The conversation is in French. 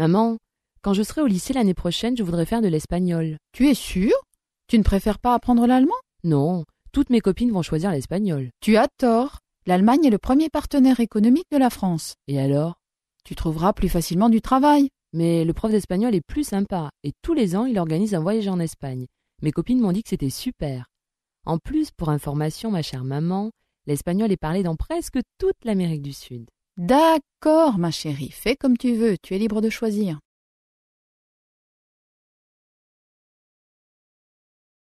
Maman, quand je serai au lycée l'année prochaine, je voudrais faire de l'espagnol. Tu es sûre Tu ne préfères pas apprendre l'allemand Non, toutes mes copines vont choisir l'espagnol. Tu as tort. L'Allemagne est le premier partenaire économique de la France. Et alors Tu trouveras plus facilement du travail. Mais le prof d'espagnol est plus sympa, et tous les ans il organise un voyage en Espagne. Mes copines m'ont dit que c'était super. En plus, pour information, ma chère maman, l'espagnol est parlé dans presque toute l'Amérique du Sud. D'accord, ma chérie, fais comme tu veux, tu es libre de choisir.